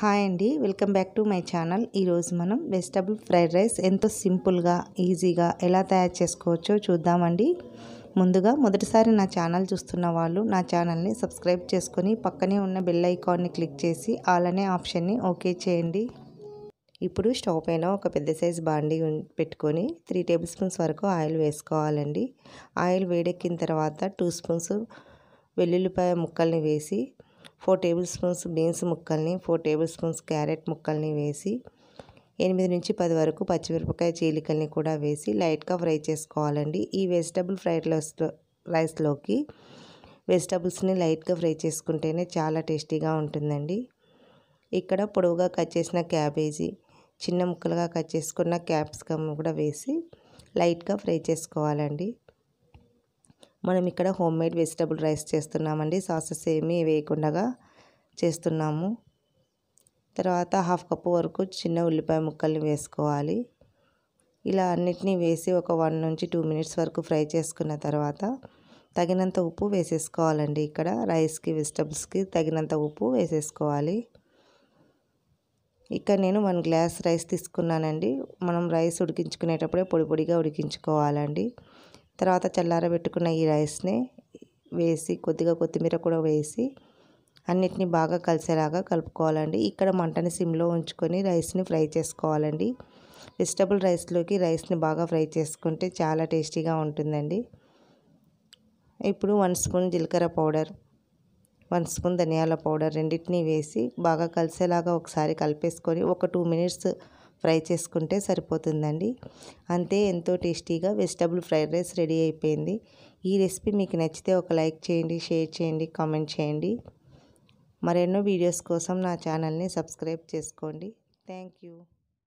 hi అండి welcome back to my channel ఈరోజు మనం వెజిటబుల్ ఫ్రైడ్ రైస్ ఎంతో సింపుల్గా ఈజీగా ఎలా తయారు చేసుకోవచ్చో చూద్దామండి ముందుగా మొదటిసారి నా ఛానల్ చూస్తున్న వాళ్ళు నా ఛానల్ని సబ్స్క్రైబ్ చేసుకొని పక్కనే ఉన్న బెల్ ఐకాన్ని క్లిక్ చేసి ఆల్ అనే ఆప్షన్ని ఓకే చేయండి ఇప్పుడు స్టవ్ పైన ఒక పెద్ద సైజ్ బాండి పెట్టుకొని త్రీ టేబుల్ స్పూన్స్ వరకు ఆయిల్ వేసుకోవాలండి ఆయిల్ వేడెక్కిన తర్వాత టూ స్పూన్స్ వెల్లుల్లిపాయ ముక్కల్ని వేసి ఫోర్ టేబుల్ స్పూన్స్ బీన్స్ ముక్కల్ని ఫోర్ టేబుల్ స్పూన్స్ క్యారెట్ ముక్కల్ని వేసి ఎనిమిది నుంచి పది వరకు పచ్చిమిరపకాయ చీలికల్ని కూడా వేసి లైట్గా ఫ్రై చేసుకోవాలండి ఈ వెజిటబుల్ ఫ్రైడ్ రైస్లో రైస్లోకి వెజిటబుల్స్ని లైట్గా ఫ్రై చేసుకుంటేనే చాలా టేస్టీగా ఉంటుందండి ఇక్కడ పొడవుగా కట్ చేసిన క్యాబేజీ చిన్న ముక్కలుగా కట్ చేసుకున్న క్యాప్సికమ్ కూడా వేసి లైట్గా ఫ్రై చేసుకోవాలండి మనం ఇక్కడ హోమ్ మేడ్ వెజిటబుల్ రైస్ చేస్తున్నామండి సాసెస్ ఏమీ వేయకుండా చేస్తున్నాము తర్వాత హాఫ్ కప్పు వరకు చిన్న ఉల్లిపాయ ముక్కల్ని వేసుకోవాలి ఇలా అన్నిటినీ వేసి ఒక వన్ నుంచి టూ మినిట్స్ వరకు ఫ్రై చేసుకున్న తర్వాత తగినంత ఉప్పు వేసేసుకోవాలండి ఇక్కడ రైస్కి వెజిటబుల్స్కి తగినంత ఉప్పు వేసేసుకోవాలి ఇక్కడ నేను వన్ గ్లాస్ రైస్ తీసుకున్నానండి మనం రైస్ ఉడికించుకునేటప్పుడే పొడి పొడిగా ఉడికించుకోవాలండి తర్వాత చల్లారబెట్టుకున్న ఈ రైస్ని వేసి కొద్దిగా కొత్తిమీర కూడా వేసి అన్నిటిని బాగా కలిసేలాగా కలుపుకోవాలండి ఇక్కడ మంటని సిమ్లో ఉంచుకొని రైస్ని ఫ్రై చేసుకోవాలండి వెజిటబుల్ రైస్లోకి రైస్ని బాగా ఫ్రై చేసుకుంటే చాలా టేస్టీగా ఉంటుందండి ఇప్పుడు వన్ స్పూన్ జీలకర్ర పౌడర్ వన్ స్పూన్ ధనియాల పౌడర్ రెండింటినీ వేసి బాగా కలిసేలాగా ఒకసారి కలిపేసుకొని ఒక టూ మినిట్స్ ఫ్రై చేసుకుంటే సరిపోతుందండి అంతే ఎంతో టేస్టీగా వెజిటబుల్ ఫ్రైడ్ రైస్ రెడీ అయిపోయింది ఈ రెసిపీ మీకు నచ్చితే ఒక లైక్ చేయండి షేర్ చేయండి కామెంట్ చేయండి మరెన్నో వీడియోస్ కోసం నా ఛానల్ని సబ్స్క్రైబ్ చేసుకోండి థ్యాంక్ యూ